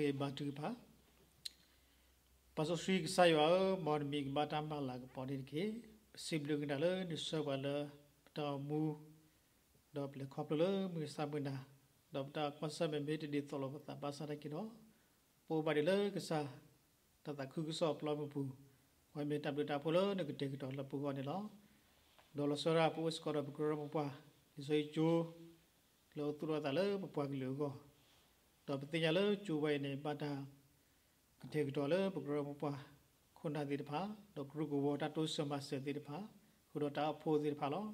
ခေဘတူပါပစစရိကဆိုင်ဝါမော်မီကဘတာမလာကပေါ်ဒီကေစိဘလုကဒလနိဆဘလတောမူဒေါပလခေါပလမြေစာမနာဒေါပတာကွန်ဆမ်မေတဒီတလဘတာပါစရကိနောပိုပါဒီလကစားတတခုကဆောပလမပူဝိုင်မေတပ်တာဖိုလနကတေကတော်လပူကောနေလောဒေါ်လဆရာပူစကောရပကရမပွားဒီဆိုချိုလောသူရတလမပွားကလေးကောတော့ပတိယလေကျူဝဲနေပတာအထေကတော်လေပကရမပွားခွန်တာတိတဖာတော့ဂရုကဝတာတုစမစတိတဖာခုတော့တာဖိုးတိတဖာလော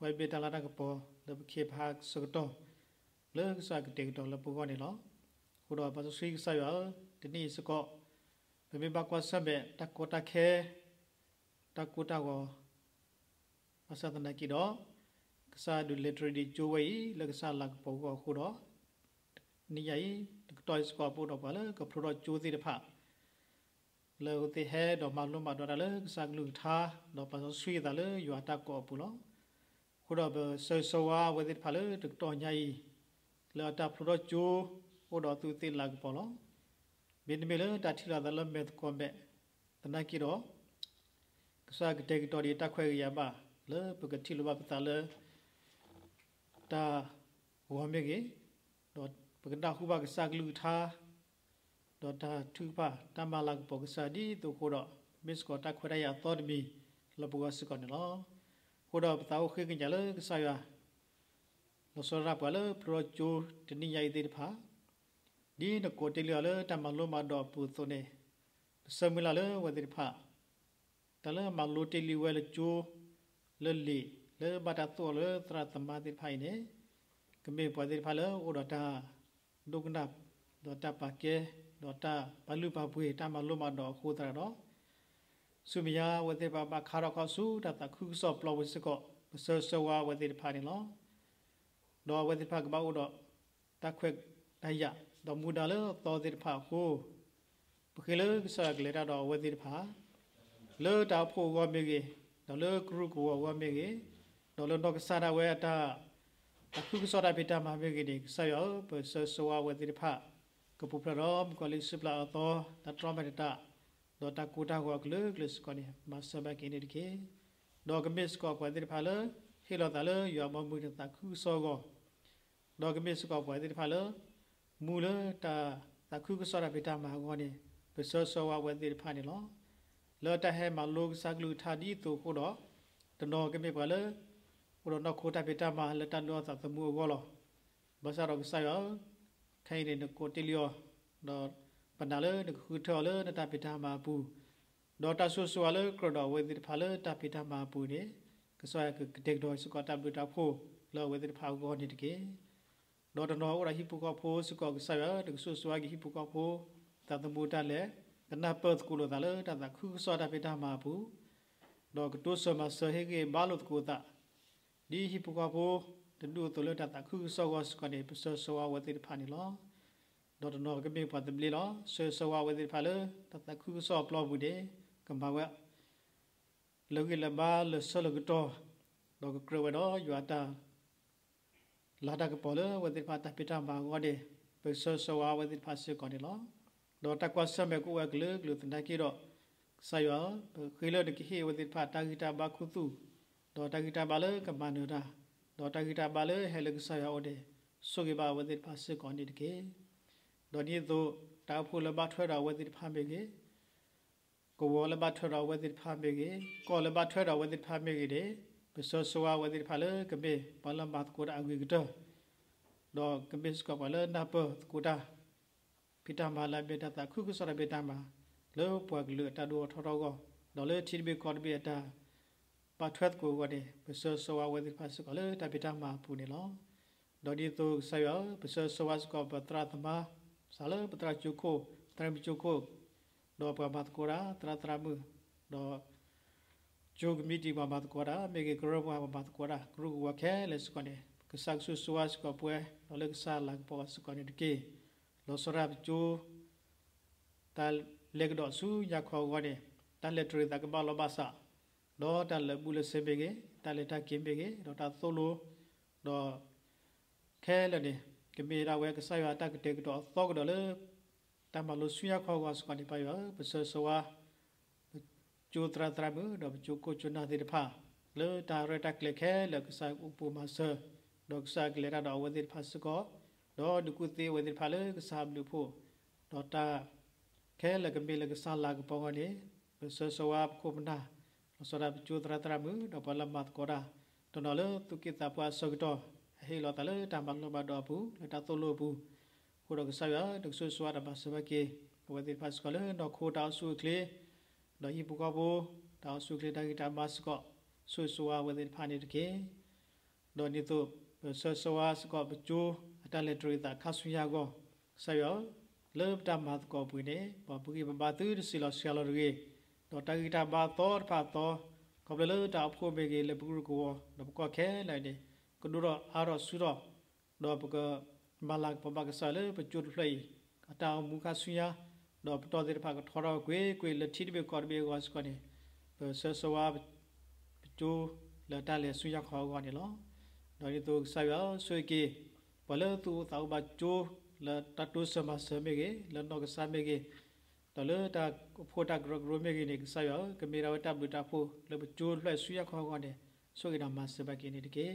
ဝဲပေတလာတာကပေါ်လေခေဖာစကတော်လေစကတေကတော်လေပကောနေလောခုတော့ပါစရိဆာရဒီနေ့စကောဘမေဘကွာဆဘတကောတခဲတကောတကောအစသနာကီတော့ကစားဒူလက်ထရီဒီချိုဝဲလက်ကစားလက်ပေါ်ကောခုတော့นี่ใหญ่ตอยสกอปูดอกไปเลยก็พรอจูสิได้ภาพလေတေဟဲဒမလုံးမတော်တယ်စကလူသာတော့ပါဆွေတယ်ယူအတကောပူလို့ခုတော့ဆေဆွာဝဒစ်ဖလေတတော်ညာကြီးလာတာဖရချိုဟိုတော့သူတင်လာပေါ်လို့ဘင်းမေလတာထီလာတယ်မဲ့ကွန်ဘက်တနကီတော့ကစားကတဲ့တော်ဒီတက်ခွဲရပါလေပကတိလဘပတလေတာဝမ်းမြေကြီးတော့ပကတာခုပါကစကလူသာဒေါ်တာသူပါတမလာကပေါကစာဒီတို့ခိုတော့မစ်ကောတာခွရရတော်မီလဘဝစကောနလခိုတော့ပတာခေကညလကဆာယလဆရာပလပရချူတနိယိုင်တေဖာဒီနကိုတေလလတမလမတော့ပူသွနေစမီလာလဝတေဖာတလမလိုတေလီဝဲလချူလလီလေဘတာတော်လသရသမတိဖိုင်နေကမေပဝတေဖာလဩဒတာဒုက္ကနာဒေါ်တာပါကေဒေါ်တာဘလူပါပွေတာမလုံးမတော်ခိုးတာတော့စုမယာဝတိပါပါခါရခောစုတတခုစောပလဝစကောပစောစောဝဝတိဖာနေလောဒေါ်ဝတိဖာကဘောတော့တခွက်တရဒေါ်မူဒါလောတော်တိဖာကိုပခေလကစကလေတာတော့ဝတိဖာလေတာဖို့ဝမေကြီးဒေါ်လေကရုကဝဝမေကြီးဒေါ်လေတော့ကစားရဝဲတာအခုကစောတာပိတာမဘေကိဒီဆယောပစဆောဝတိဖာကပူပရောမ်ကလိစပလာတော့တတရမတတာဒေါ်တာကူတာကောကလုကလစ်ကောနီမတ်ဆဘကိနေဒီကေဒေါ်ကမစ်ကောပဝတိဖာလဟီလောတာလယောမမှုတခုစောကောဒေါ်ကမစ်ကောပဝတိဖာလမူလတာတခုကစောတာပိတာမကောနီပစဆောဝဝတိဖာနီလောလောတဟဲမလောကစကလူထာဒီတူကိုတော့တနောကမစ်ပါလော ulo no kota pita ma leta lo sa temu golo basa ro sa yo khai ne ko tilio do panale ne khu tho le ne ta pita ma pu do ta su su le kro do we di pha le ta pita ma pu ne ka so ya ke tek do su ko ta bu ta pho lo we di pha go ni de ke do do no ora hi pu ko pho su ko sa yo de su su ga hi pu ko pho ta temu ta le kana pa ku lo ta le ta ta khu so ta pita ma pu တော့တိုးဆမဆဟေကေဘာလို့ကိုတာဒီဟိပိုကဖိုတဒူတလတတခုဆောဝစကနေပစောဆောဝတိဖာနီလောဒေါ်တနောကမေပတ်တဘလီလောဆေဆောဝဝတိဖာလေတတခုဆောပလောဘူးဒေကမ္ဘာဝလောကီလဘာလဆောလကတောဒေါ်ကကရဝဒေါ်ယွာတာလာတာကပေါ်လဝတိဖာတပိတာဘာဝဒေပစောဆောဝဝတိဖာစကနေလောဒေါ်တကွာဆမေကိုဝကလေကလုတန်တကီတော့ဆာယောခေလတကိဟေဝတိဖာတာဂီတာဘာခုသူဒေါ်တာဂီတာပါလေကမန္ဒရာဒေါ်တာဂီတာပါလေဟဲလကဆာယောဒေဆိုကေဘာဝဒိပါစကောနိတကေဒေါ်ဒီသောတာဖူလဘထွဲတော်ဝဒိဖာမေကေကိုဝလဘထွဲတော်ဝဒိဖာမေကေကောလဘထွဲတော်ဝဒိဖာမေကေဒေပစောဆွာဝဒိဖာလေကဘေပလဘတ်ကိုရာအဂိကတဒေါ်ကဘေစကပါလေနာပကိုတာပိတမလာဘေတတာခုခုဆရဘေတမလောပွားကလတဒေါ်ထောတော်ကောဒေါ်လေတိဘေကောဘေတာပါထွတ်ကိုဝဒီပစဆောဝဝဒီပါစကလေတပိတမပူနေလောဒေါ်ဒီတုဆယပစဆောဝစကပတရသမဆာလပတရချုခိုတရမချုခိုဒေါ်ပဘတ်ကိုရာတရတရမဒေါ်ဂျုဂမီတီဘဘတ်ကိုရာမေဂေကရဘဘတ်ကိုရာကရုဝခဲလက်စကနေကဆတ်ဆူဆွာစကပွဲလောလက်ဆာလက်ပေါ်စကနေတကေလောစရာချူတလလက်ဒေါ်ဆူရခေါ်ဝဒီတလက်ထရီတကဘလောဘာဆာတော့တလပုလစေပေကေတလတကင်ပေကေတော့တသို့လို့တော့ခဲလည်းနေကမေရာဝဲကဆယတာကတေကတော့သောကတော်လေတမလို့ဆွေခေါ်ကစကနေပါရပစဆွာကျိုတရတရမှုတော့ကျိုကိုကျွနာတိတဖာလေတာရတက်လေခဲလကဆာဥပမာဆာဒေါကဆာကလေရာတော့ဝဒီဖာစကောတော့ဒကုသေးဝဒီဖာလေကဆာဘလူဖို့တော့တာခဲလကမေလကဆာလာကပေါ်ကနေပစဆွာခုပနာสระจูตระตระมือดอกบลมัดกอดาตนอเลตุกิตาปวาสกตอเฮลอตะเลตาบังลบาดอปูเลตาโตโลปูကိုတော့ဆရာဒုဆွဆွာတပါစဘကေဝဒီဖတ်စကလည်းတော့ခိုတောက်ဆုကလေတော့ဟိပကဘောတောက်ဆုကလေတာဂီတာဘတ်စကဆွဆွာဝဒီဖာနေတကေတော့နိတုဆွဆွာစကပကျိုးအတလက်ထရီတာခါဆူရကောဆရာလေတာမတ်ကောပွေနေဘပူကီဘဘာသူးစီလောဆရာလောရေတော့တာဂီတာဘာသောဖာသောကဘလလတာဖို့ဘေကေလပကူကိုတော့ပကခဲလိုက်တယ်ကဒူတော့အာရဆူတော့တော့ပကမလာပပကဆာလေပချူဖလိုက်အတာမူခဆူယာတော့ပတော်တဲ့ဖာကထော်တော့ကွေကွေလတိတိဘေကော်ဘေကောစကောနေဆဆဝါပချူလတာလေဆူယာခေါ်ကောနေလောတော့ဒီသူဆာယောဆွေကေဘလသူသောဘချူလတတုစမဆမေကေလနောကဆမေကေတလတာဖိုတာဂရဂရမေကိနေဆာယောကမေရာဝတဘူတာဖိုလဘကျိုးလွှဲဆူရခေါ်ခေါ်နေဆိုကိတာမစဘကိနေတကေ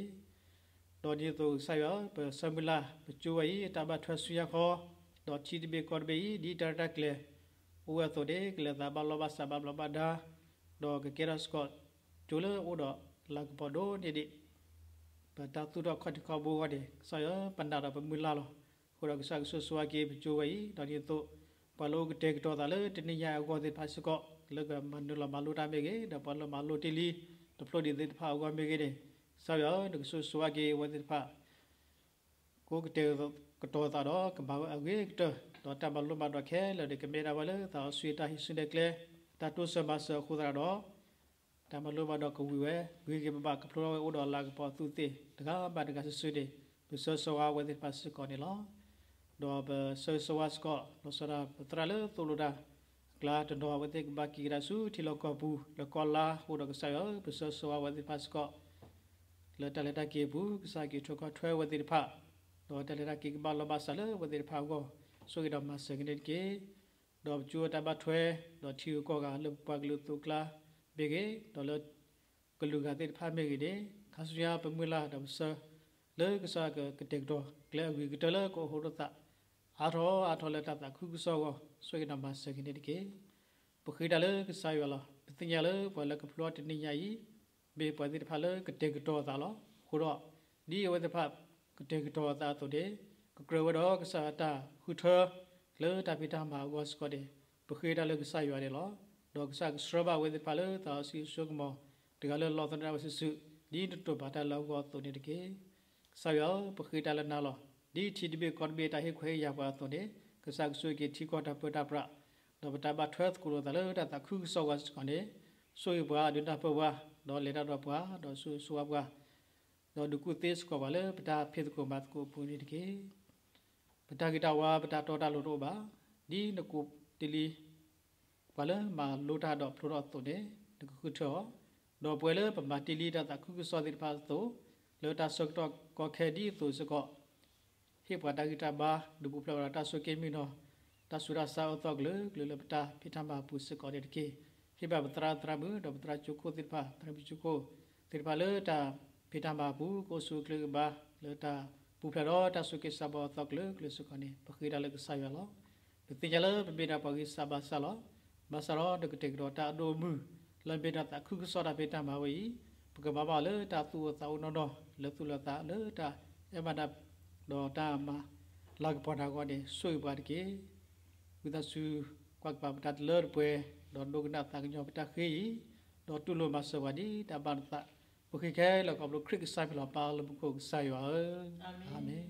တော်ဒီသူဆာယောပစမလာပကျိုးဝီတဘထွက်ဆူရခေါ်တော်ချီတဘေကောဘေဒီတာတာကလေဥဝသောဒေကလေသဘလဘဆဘလဘဒါတော်ကကေရစကောကျိုးလဥဒလကပဒိုနေဒီပတာသူတော့ခတ်ခဘောဟောတယ်ဆာယောပန္တာတော့ပမူလာလောဟိုတော့ဆာဆုဆွာကေပကျိုးဝီတော်ဒီသူပလောကတေကတော်တာလေတနိယာကောဒီဖာစကောလကမန္နလမလူတာမေကေဒပလမလူတီလီဒပလဒီဒီဖာကောမေကေတဲ့ဆောက်ရဒဆူဆွာကေဝဒီဖာကိုကတေကတော်တာတော့ကဘာအဂေကတတော့တဘလူမတော့ခဲလေဒီကမေရာဝလေသာဆွေတာဟိစနေကလေတတုဆမဆခုဒရာတော့တမလူမတော့ကဝီဝဲဂေကေပပကဖလောဝဲဥဒော်လာကပေါ်သူတိတကားပါတကားဆွေတဲ့ဘုဆောဆောဝဲဒီဖာစကောနေလားดอบเซอร์สวัสก็ลสระปตราเลตุลดากลาตดอบเตกบากีราสูที่ลกบูลกอลาฮูดกสายเปเซอร์สวัสดิพัสก็လတလတကေဘူးကစားကေထောကထွဲဝတိဖာတော့တလတကေကဘလဘဆလဝတိဖာကိုဆိုရမစကနေကေတော့ကျူတဘထွဲတော့ထီကောကလပကလူတုကလာဘေကေတော့လကလူကတိဖာမေကေတဲ့ခါစရာပမွေလာတော့ဆလေကစားကကတက်တော့ကလဲဝီကတလကိုဟောတော့အာထောအာထောလက်တပ်တာခုခုစောကဆွေကနံပါတ်စကိနေတကေပခိတလေကဆိုင်ဝလာပတိညာလေပလကဖလော့တနိညာယီဘေပတိဖာလေကတေကတော်သာလောခုတော့ဒီဝတဖကတေကတော်သာတို့တဲ့ကကရဝတော်ကဆာတာခုထလေတပိတမဘောစကောတဲ့ပခိတလေကဆိုင်ဝရဲလောဒေါကဆာကစရဘဝေဖာလေတာစီဆုကမောတကလေလောသနာဝစစုဒီတတဘာတလောကတို့တဲ့တကေဆာယောပခိတလေနာလောဒီတီဒီဘေကော့ဘေတာဟေခွေရပါတော့နေကစားဆွေကတီကော့တာပတာပရာတော့ပတာဘ12ကိုလိုတလို့တာခုစောကစကနေဆွေဘွားဒွန်းတာပဘွားတော့လေတာတော့ဘွားတော့ဆွေဆွာဘွားတော့ဒုကုသေးစကပါလေပတာဖေဒကိုမတ်ကိုပူနေတကေပတာဂီတာဝါပတာတော်တာလို့တော့ပါဒီနကိုတလီဘာလဲမလိုတာတော့ဖလိုတော့တုန်နေတကုထောတော့ပွဲလေပမတလီတာတာခုစောတိပါတော့လောတာစကတော့ကောခဲဒီသူစကောဟေပတာဂီတာဘာဒူပူဖလာတာဆိုကေမီနောတာဆူရာဆာအတော့လေလေလပတာဖိထမ်ဘာပူစကောဒက်ကေဟေဘဘတရာတရာဘူဒဘတရာချုကိုတိဖာတရာဘီချုကိုတိဖာလေတာဖိထမ်ဘာပူကိုဆူကလေဘာလေတာပူဖလာတော့တာဆိုကေဆာဘောတော့လေလေစကောနေပခိဒါလေဆာရလောဒတိကြလေပပိနာပကိဆာဘာဆာလောဘာဆာရောဒကတေကရောတာဒိုမူလမ်ပိနာတာခုကဆောတာဖိထမ်ဘာဝီပကဘာဘာလေတာသူသောနော်နော်လေသူလတာလေတာအမဒါတော့တာမလောက်ပေါ်တာကောဒီဆွေပါတကေဝိသစုကွက်ပါပတတ်လော်ပွဲတော့ဒုကနာတာကညောပတခေတော့တူလိုမဆဝဒီတပန်တာဘုခေခဲလောက်ကဘလခရစ်ဆိုင်ဖလာပါလဘုခေဆိုင်ရောအာမင်